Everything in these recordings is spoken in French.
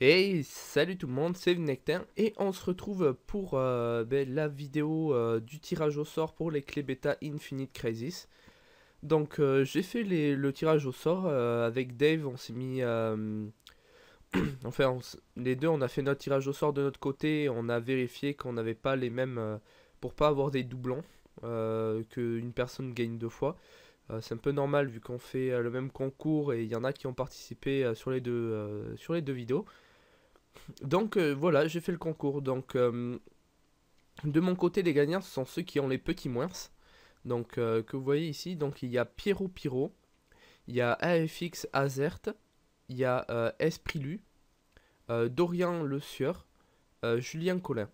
Hey, salut tout le monde, c'est Nectin et on se retrouve pour euh, ben, la vidéo euh, du tirage au sort pour les clés bêta Infinite Crisis. Donc euh, j'ai fait le tirage au sort avec Dave, on s'est mis... enfin, les deux, on a fait notre tirage au sort de notre côté, on a vérifié qu'on n'avait pas les mêmes... pour pas avoir des doublons, qu'une personne gagne deux fois. c'est un peu normal vu qu'on fait le même concours et il y en a qui ont participé sur les deux, sur les deux vidéos. Donc euh, voilà, j'ai fait le concours. Donc euh, de mon côté, les gagnants, ce sont ceux qui ont les petits moins. Donc euh, que vous voyez ici, donc il y a Pierrot Piro il y a AFX Azert, il y a Esprilu Dorian Le Sieur, Julien Collin.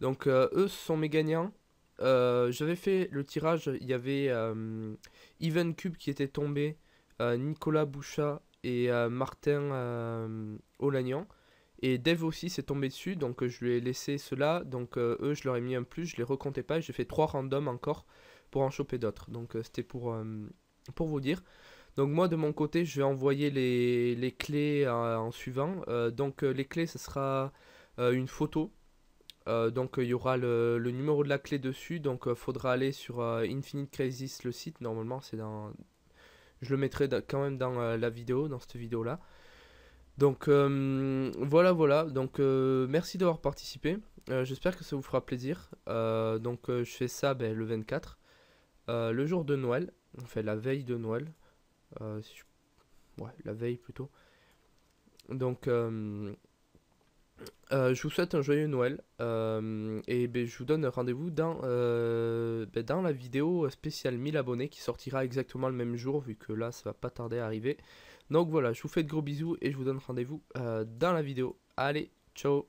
Donc eux, ce sont mes gagnants. J'avais fait le tirage, il y avait Even Cube qui était tombé, Nicolas Bouchat et Martin Olagnan. Et Dev aussi s'est tombé dessus, donc euh, je lui ai laissé cela. Donc euh, eux, je leur ai mis un plus, je les recomptais pas. J'ai fait trois randoms encore pour en choper d'autres. Donc euh, c'était pour, vous dire. Donc moi, de mon côté, je vais envoyer les, clés en suivant. donc les clés, ce sera une photo. donc il y aura le, le, numéro de la clé dessus. Donc faudra aller sur Infinite Crisis, le site. Normalement, c'est dans... Je le mettrai quand même dans la vidéo, dans cette vidéo-là. Donc euh, voilà, voilà. Donc euh, merci d'avoir participé. Euh, j'espère que ça vous fera plaisir. donc je fais ça ben, le 24, le jour de Noël. On fait la veille de Noël. Ouais, la veille plutôt. Donc euh, je vous souhaite un joyeux Noël euh, et ben, je vous donne rendez-vous dans, euh, ben, dans la vidéo spéciale 1000 abonnés qui sortira exactement le même jour vu que là ça va pas tarder à arriver. Donc voilà, je vous fais de gros bisous et je vous donne rendez-vous dans la vidéo. Allez, ciao